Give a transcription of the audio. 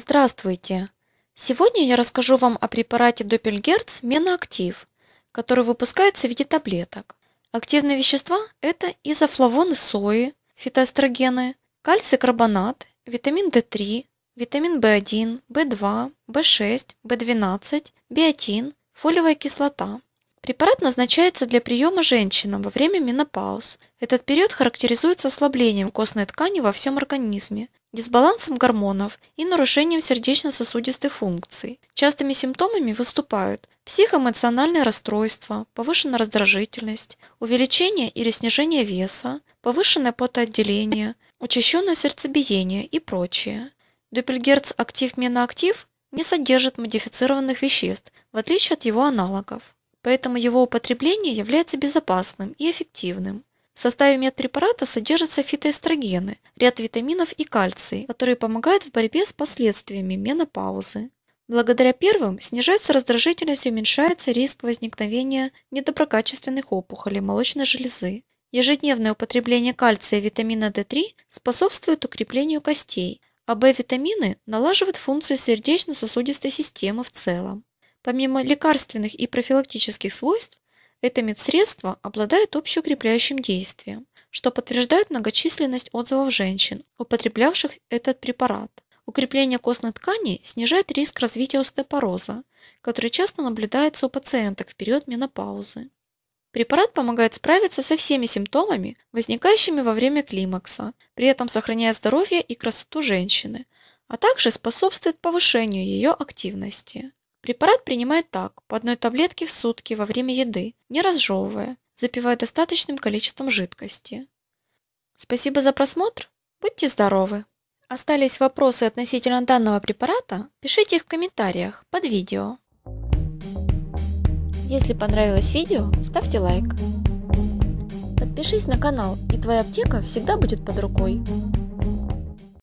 Здравствуйте! Сегодня я расскажу вам о препарате Доппельгерц Меноактив, который выпускается в виде таблеток. Активные вещества – это изофлавоны сои, фитоэстрогены, кальций карбонат, витамин D3, витамин b 1 b 2 b 6 b 12 биотин, фолиевая кислота. Препарат назначается для приема женщинам во время менопауз этот период характеризуется ослаблением костной ткани во всем организме, дисбалансом гормонов и нарушением сердечно-сосудистой функции. Частыми симптомами выступают психоэмоциональные расстройства, повышенная раздражительность, увеличение или снижение веса, повышенное потоотделение, учащенное сердцебиение и прочее. Дюпельгерц-актив-меноактив не содержит модифицированных веществ, в отличие от его аналогов, поэтому его употребление является безопасным и эффективным. В составе медпрепарата содержатся фитоэстрогены, ряд витаминов и кальций, которые помогают в борьбе с последствиями менопаузы. Благодаря первым снижается раздражительность и уменьшается риск возникновения недоброкачественных опухолей молочной железы. Ежедневное употребление кальция и витамина D3 способствует укреплению костей, а B-витамины налаживают функции сердечно-сосудистой системы в целом. Помимо лекарственных и профилактических свойств, это медсредство обладает общеукрепляющим действием, что подтверждает многочисленность отзывов женщин, употреблявших этот препарат. Укрепление костной ткани снижает риск развития остеопороза, который часто наблюдается у пациенток в период менопаузы. Препарат помогает справиться со всеми симптомами, возникающими во время климакса, при этом сохраняя здоровье и красоту женщины, а также способствует повышению ее активности. Препарат принимают так, по одной таблетке в сутки во время еды, не разжевывая, запивая достаточным количеством жидкости. Спасибо за просмотр. Будьте здоровы! Остались вопросы относительно данного препарата? Пишите их в комментариях под видео. Если понравилось видео, ставьте лайк. Подпишись на канал, и твоя аптека всегда будет под рукой.